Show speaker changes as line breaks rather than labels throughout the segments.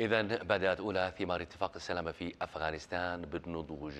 إذا بدأت أولى ثمار اتفاق السلام في أفغانستان بالنضوج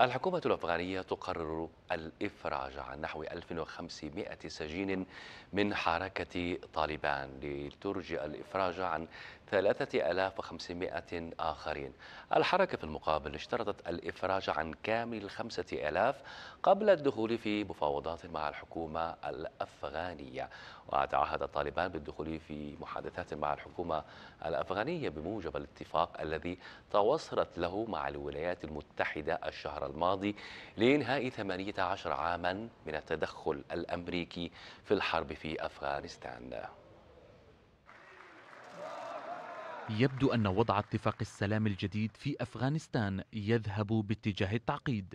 الحكومة الأفغانية تقرر الإفراج عن نحو 1500 سجين من حركة طالبان لترجئ الإفراج عن 3500 آخرين الحركة في المقابل اشترطت الإفراج عن كامل 5000 قبل الدخول في مفاوضات مع الحكومة الأفغانية وتعهد الطالبان بالدخول في محادثات مع الحكومة الأفغانية بموجب الاتفاق الذي توصلت له مع الولايات المتحدة الشهر الماضي لإنهاء 18 عاما من التدخل الأمريكي في الحرب في أفغانستان
يبدو أن وضع اتفاق السلام الجديد في أفغانستان يذهب باتجاه التعقيد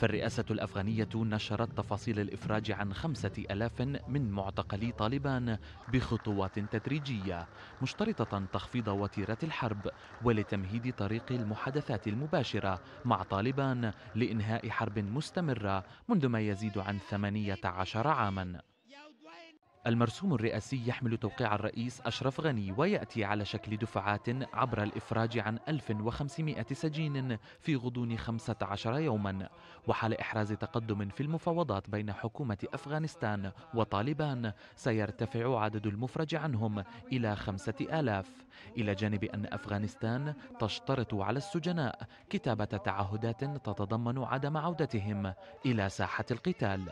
فالرئاسة الأفغانية نشرت تفاصيل الإفراج عن خمسة ألاف من معتقلي طالبان بخطوات تدريجية مشترطة تخفيض وتيرة الحرب ولتمهيد طريق المحادثات المباشرة مع طالبان لإنهاء حرب مستمرة منذ ما يزيد عن 18 عاماً المرسوم الرئاسي يحمل توقيع الرئيس أشرف غني ويأتي على شكل دفعات عبر الإفراج عن 1500 سجين في غضون 15 يوما وحال إحراز تقدم في المفاوضات بين حكومة أفغانستان وطالبان سيرتفع عدد المفرج عنهم إلى 5000 إلى جانب أن أفغانستان تشترط على السجناء كتابة تعهدات تتضمن عدم عودتهم إلى ساحة القتال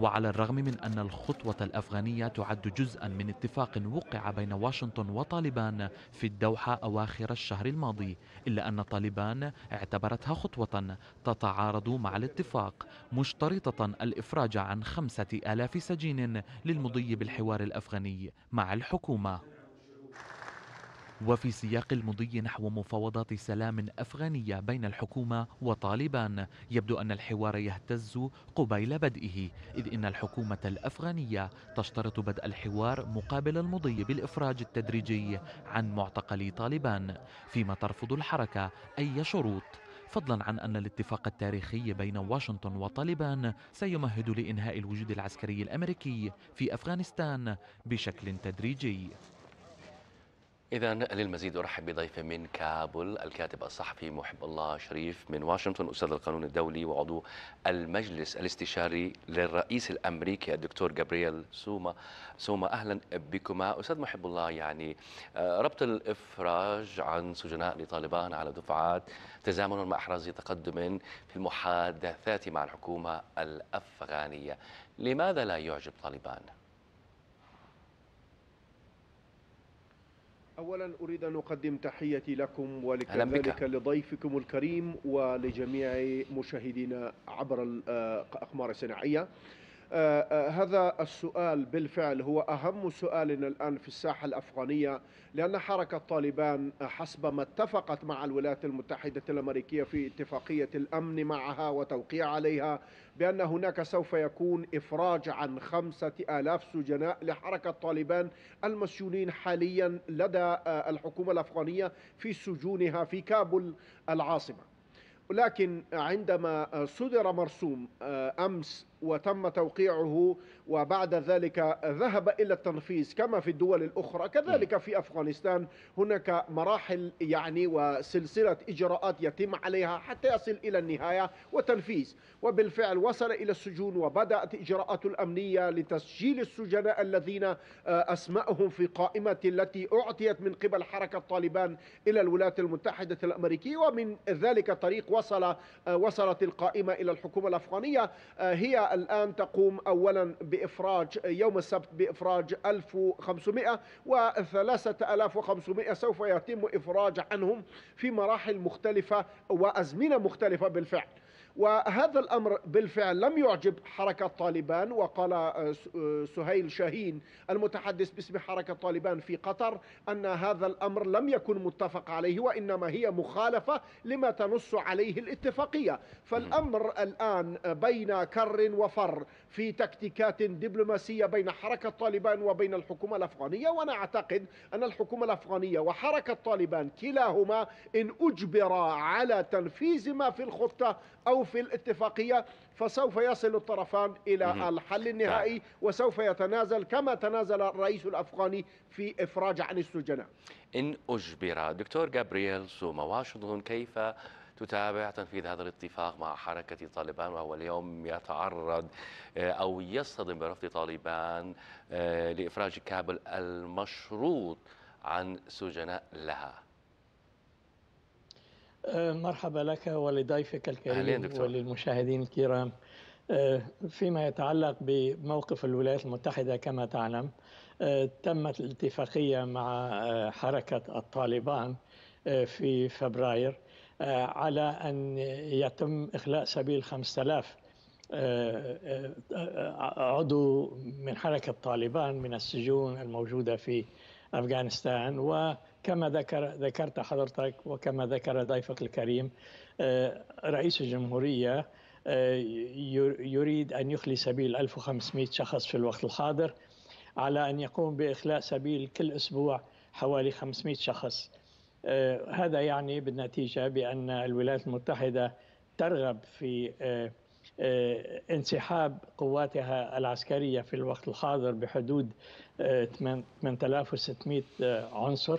وعلى الرغم من أن الخطوة الأفغانية تعد جزءا من اتفاق وقع بين واشنطن وطالبان في الدوحة أواخر الشهر الماضي إلا أن طالبان اعتبرتها خطوة تتعارض مع الاتفاق مشترطة الإفراج عن خمسة آلاف سجين للمضي بالحوار الأفغاني مع الحكومة وفي سياق المضي نحو مفاوضات سلام أفغانية بين الحكومة وطالبان يبدو أن الحوار يهتز قبيل بدئه إذ إن الحكومة الأفغانية تشترط بدء الحوار مقابل المضي بالإفراج التدريجي عن معتقلي طالبان فيما ترفض الحركة أي شروط فضلا عن أن الاتفاق التاريخي بين واشنطن وطالبان سيمهد لإنهاء الوجود العسكري الأمريكي في أفغانستان بشكل تدريجي
إذا للمزيد أرحب بضيف من كابول الكاتب الصحفي محب الله شريف من واشنطن أستاذ القانون الدولي وعضو المجلس الاستشاري للرئيس الأمريكي الدكتور جابرييل سوما سوما أهلا بكما أستاذ محب الله يعني آه، ربط الإفراج عن سجناء لطالبان على دفعات تزامن مع إحراز تقدم في المحادثات مع الحكومة الأفغانية لماذا لا يعجب طالبان؟
أولا أريد أن أقدم تحيتي لكم ولكذلك لضيفكم الكريم ولجميع مشاهدينا عبر الأقمار آه، الصناعية آه، آه، هذا السؤال بالفعل هو أهم سؤال الآن في الساحة الأفغانية لأن حركة طالبان حسب ما اتفقت مع الولايات المتحدة الأمريكية في اتفاقية الأمن معها وتوقيع عليها بأن هناك سوف يكون إفراج عن خمسة آلاف سجناء لحركة طالبان المسجونين حاليا لدى آه، الحكومة الأفغانية في سجونها في كابول العاصمة لكن عندما صدر مرسوم أمس وتم توقيعه وبعد ذلك ذهب إلى التنفيذ كما في الدول الأخرى كذلك في أفغانستان هناك مراحل يعني وسلسلة إجراءات يتم عليها حتى يصل إلى النهاية وتنفيذ وبالفعل وصل إلى السجون وبدأت إجراءات الأمنية لتسجيل السجناء الذين آه، أسمائهم في قائمة التي أعطيت من قبل حركة طالبان إلى الولايات المتحدة الأمريكية ومن ذلك الطريق وصل آه، وصلت القائمة إلى الحكومة الأفغانية آه، هي الآن تقوم أولا بإفراج يوم السبت بإفراج 1500 و 3500 سوف يتم إفراج عنهم في مراحل مختلفة وأزمنة مختلفة بالفعل وهذا الأمر بالفعل لم يعجب حركة طالبان وقال آه، آه، سهيل شاهين المتحدث باسم حركة طالبان في قطر أن هذا الأمر لم يكن متفق عليه وإنما هي مخالفة لما تنص عليه الاتفاقية فالأمر الآن بين كر وفر في تكتيكات دبلوماسية بين حركة طالبان وبين الحكومة الأفغانية وأنا أعتقد أن الحكومة الأفغانية وحركة طالبان كلاهما إن أجبر على تنفيذ ما في الخطة أو في الاتفاقية فسوف يصل الطرفان إلى الحل النهائي طيب. وسوف يتنازل كما تنازل الرئيس الأفغاني في إفراج عن السجناء
إن أجبر دكتور جابرييل سوما واشنطن كيف تتابع تنفيذ هذا الاتفاق مع حركة طالبان وهو اليوم يتعرض آه، أو يصطدم برفض طالبان آه، لإفراج كابل المشروط عن سجناء لها
آه، مرحبا لك ولضيفك الكريم وللمشاهدين الكرام آه، فيما يتعلق بموقف الولايات المتحدة كما تعلم آه، تمت الاتفاقية مع حركة الطالبان في فبراير على أن يتم إخلاء سبيل 5000 عضو من حركة طالبان من السجون الموجودة في أفغانستان و كما ذكر ذكرت حضرتك وكما ذكر ضيفك الكريم آه، رئيس الجمهورية آه، يريد أن يخلي سبيل 1500 شخص في الوقت الحاضر على أن يقوم بإخلاء سبيل كل أسبوع حوالي 500 شخص آه، هذا يعني بالنتيجة بأن الولايات المتحدة ترغب في انسحاب قواتها العسكرية في الوقت الحاضر بحدود 8600 عنصر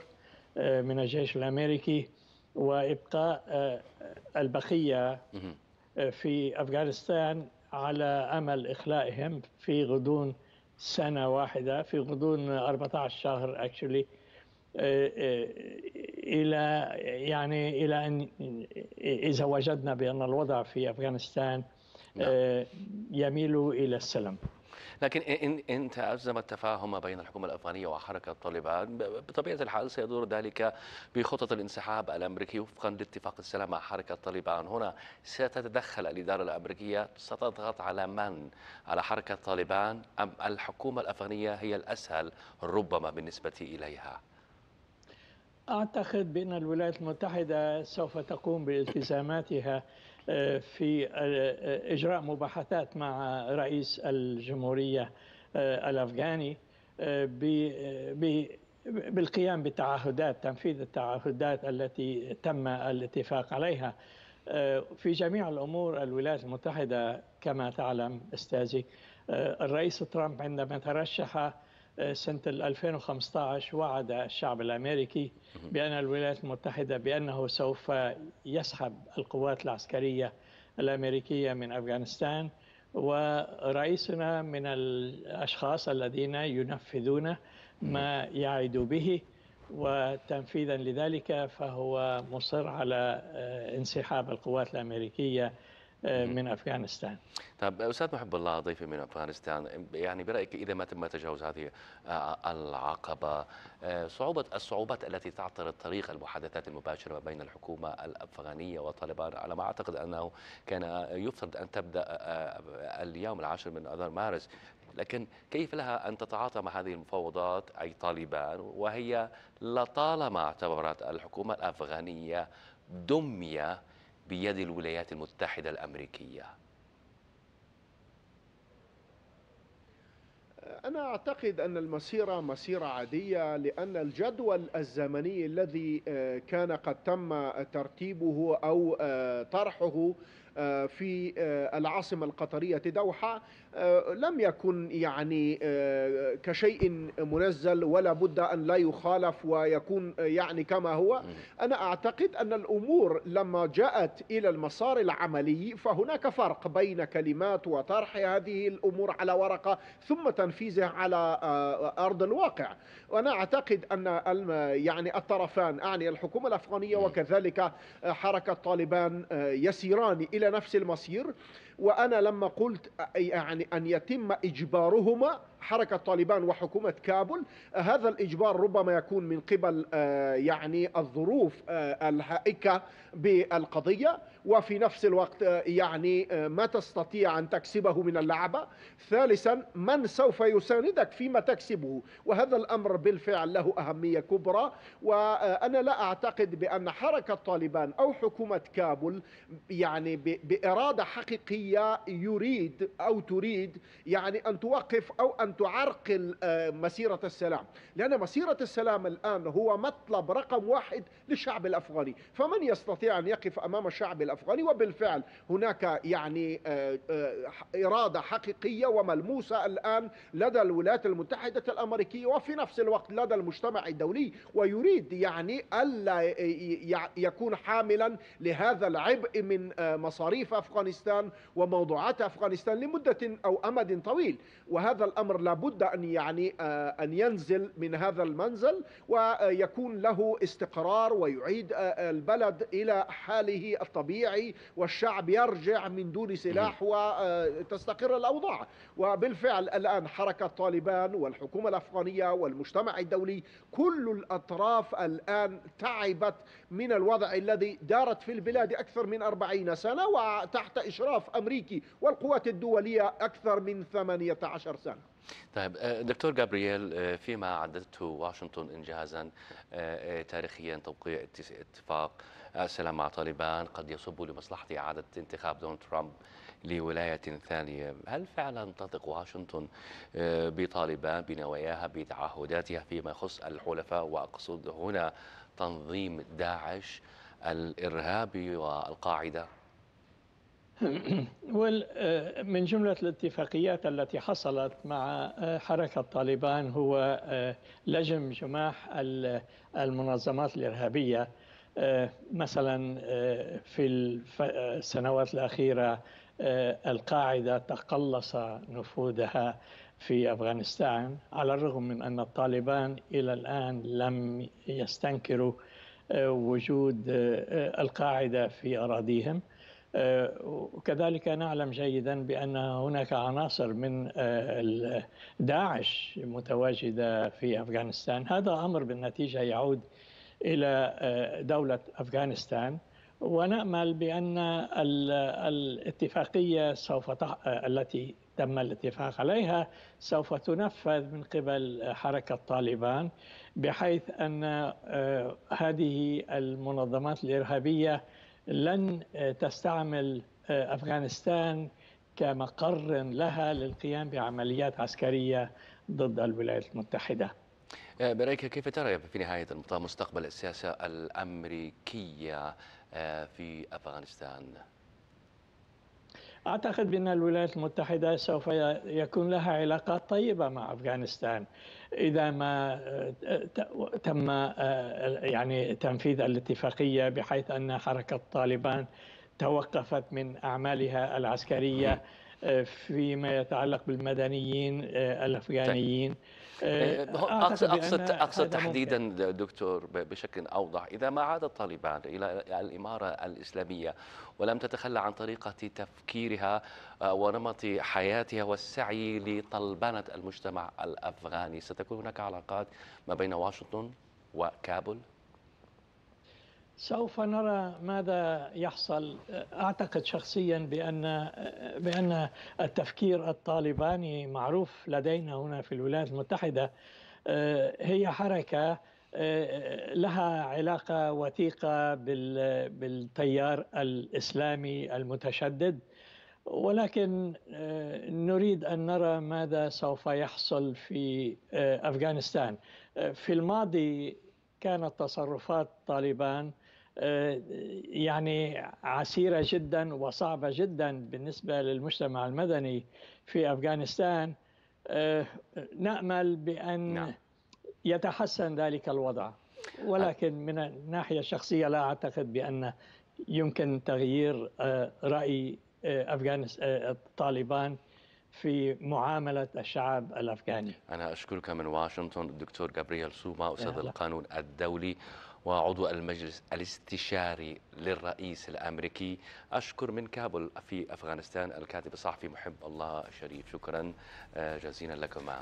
من الجيش الامريكي وابقاء آه، البقيه آه، في افغانستان على امل اخلائهم في غضون سنه واحده في غضون 14 شهر اكشولي آه، الى يعني الى ان اذا وجدنا بان الوضع في افغانستان نعم. يميل الى السلم
لكن إن انت أزم التفاهم بين الحكومة الأفغانية وحركة طالبان بطبيعة الحال سيدور ذلك بخطط الانسحاب الأمريكي وفقا لاتفاق السلام مع حركة طالبان هنا ستتدخل الإدارة الأمريكية ستضغط على من على حركة طالبان أم الحكومة الأفغانية هي الأسهل ربما بالنسبة إليها
أعتقد بأن الولايات المتحدة سوف تقوم بالتزاماتها في آه، آه، إجراء مباحثات مع رئيس الجمهورية آه، الأفغاني بالقيام بتعهدات تنفيذ التعهدات التي تم الاتفاق عليها في جميع الأمور الولايات المتحدة كما تعلم أستاذي الرئيس ترامب عندما ترشح سنة 2015 وعد الشعب الأمريكي بأن الولايات المتحدة بأنه سوف يسحب القوات العسكرية الأمريكية من أفغانستان ورئيسنا من الأشخاص الذين ينفذون ما يعد به وتنفيذا لذلك فهو مصر على آه، انسحاب القوات الأمريكية من افغانستان.
طب استاذ محب الله ضيفي من افغانستان يعني برايك اذا ما تم تجاوز هذه آه، العقبه آه، صعوبه الصعوبات التي تعترض طريق المحادثات المباشره بين الحكومه الافغانيه وطالبان على ما اعتقد انه كان يفترض ان تبدا آه، اليوم العاشر من اذار مارس لكن كيف لها أن تتعاطى مع هذه المفاوضات أي طالبان وهي لطالما اعتبرت الحكومة الأفغانية دمية بيد الولايات المتحدة الأمريكية
أنا أعتقد أن المسيرة مسيرة عادية لأن الجدول الزمني الذي آه، كان قد تم ترتيبه أو آه، طرحه آه، في آه، العاصمة القطرية دوحة آه، لم يكن يعني كشيء منزل ولا بد أن لا يخالف ويكون يعني كما هو أنا أعتقد أن الأمور لما جاءت إلى المسار العملي فهناك فرق بين كلمات وطرح هذه الأمور على ورقة ثم تنفيذها على أرض الواقع وأنا أعتقد أن يعني الطرفان أعني الحكومة الأفغانية وكذلك حركة طالبان يسيران إلى نفس المصير وأنا لما قلت يعني أن يتم إجبارهما حركة طالبان وحكومة كابول هذا الإجبار ربما يكون من قبل آه، يعني الظروف آه، الهائكة بالقضية وفي نفس الوقت آه، يعني ما تستطيع أن تكسبه من اللعبة ثالثا من سوف يساندك فيما تكسبه وهذا الأمر بالفعل له أهمية كبرى وأنا لا أعتقد بأن حركة طالبان أو حكومة كابول يعني بإرادة حقيقية هي يريد أو تريد يعني أن توقف أو أن تعرقل آه، مسيرة السلام لأن مسيرة السلام الآن هو مطلب رقم واحد للشعب الأفغاني فمن يستطيع أن يقف أمام الشعب الأفغاني وبالفعل هناك يعني آه، آه، إرادة حقيقية وملموسة الآن لدى الولايات المتحدة الأمريكية وفي نفس الوقت لدى المجتمع الدولي ويريد يعني ألا يكون حاملا لهذا العبء من مصاريف أفغانستان وموضوعات أفغانستان لمدة أو أمد طويل وهذا الأمر لابد أن يعني آه، أن ينزل من هذا المنزل ويكون له استقرار ويعيد آه، آه، البلد إلى حاله الطبيعي والشعب يرجع من دون سلاح وتستقر الأوضاع وبالفعل الآن حركة طالبان والحكومة الأفغانية والمجتمع الدولي كل الأطراف الآن تعبت من الوضع الذي دارت في البلاد أكثر من أربعين سنة وتحت إشراف أمريكا الأمريكي والقوات الدولية أكثر من 18 سنة
طيب آه، دكتور جابرييل آه، فيما عددته واشنطن انجازا آه، تاريخيا توقيع اتفاق السلام مع طالبان قد يصب لمصلحه اعاده انتخاب دونالد ترامب لولايه ثانيه، هل فعلا تثق واشنطن بطالبان بنواياها بتعهداتها فيما يخص الحلفاء واقصد هنا تنظيم داعش الارهابي والقاعده؟
آه، من جملة الاتفاقيات التي حصلت مع آه، حركة طالبان هو آه، لجم جماح المنظمات الإرهابية مثلا في السنوات الأخيرة القاعدة تقلص نفوذها في أفغانستان على الرغم من أن الطالبان إلى الآن لم يستنكروا وجود القاعدة في أراضيهم آه، وكذلك نعلم جيدا بان هناك عناصر من آه، داعش متواجده في افغانستان، هذا امر بالنتيجه يعود الى آه، دوله افغانستان ونامل بان الاتفاقيه سوف التي تم الاتفاق عليها سوف تنفذ من قبل حركه طالبان بحيث ان هذه المنظمات الارهابيه لن آه، تستعمل آه، افغانستان كمقر لها للقيام بعمليات عسكريه ضد الولايات المتحده.
آه، برأيك كيف ترى في نهاية المطاف مستقبل السياسة الأمريكية في أفغانستان؟
أعتقد بأن الولايات المتحدة سوف يكون لها علاقات طيبة مع أفغانستان إذا ما تم آه، يعني تنفيذ الاتفاقية بحيث أن حركة طالبان توقفت من أعمالها العسكرية آه، فيما يتعلق بالمدنيين آه، طيب. الأفغانيين إيه، إيه، آه، اقصد اقصد اقصد تحديدا
دكتور بشكل اوضح اذا ما عاد الطالبان الى الاماره الاسلاميه ولم تتخلى عن طريقه تفكيرها آه، ونمط حياتها والسعي لطلبنه المجتمع الافغاني ستكون هناك علاقات ما بين واشنطن وكابل
سوف نرى ماذا يحصل اعتقد شخصيا بان بان التفكير الطالباني معروف لدينا هنا في الولايات المتحده هي حركه لها علاقه وثيقه بالتيار الاسلامي المتشدد ولكن نريد ان نرى ماذا سوف يحصل في افغانستان في الماضي كانت تصرفات طالبان آه، يعني عسيرة جدا وصعبة جدا بالنسبة للمجتمع المدني في أفغانستان آه، نأمل بأن نعم. يتحسن ذلك الوضع ولكن من الناحية الشخصية لا أعتقد بأن يمكن تغيير آه، رأي الطالبان طالبان في معاملة الشعب الأفغاني
أنا أشكرك من واشنطن الدكتور جابرييل سوما أستاذ القانون الدولي وعضو المجلس الاستشاري للرئيس الأمريكي أشكر من كابل في أفغانستان الكاتب الصحفي محب الله شريف شكرا آه، جزيلا لكما